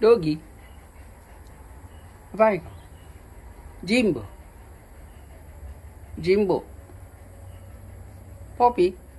Dogi. Vai. Jimbo. Jimbo. Poppy.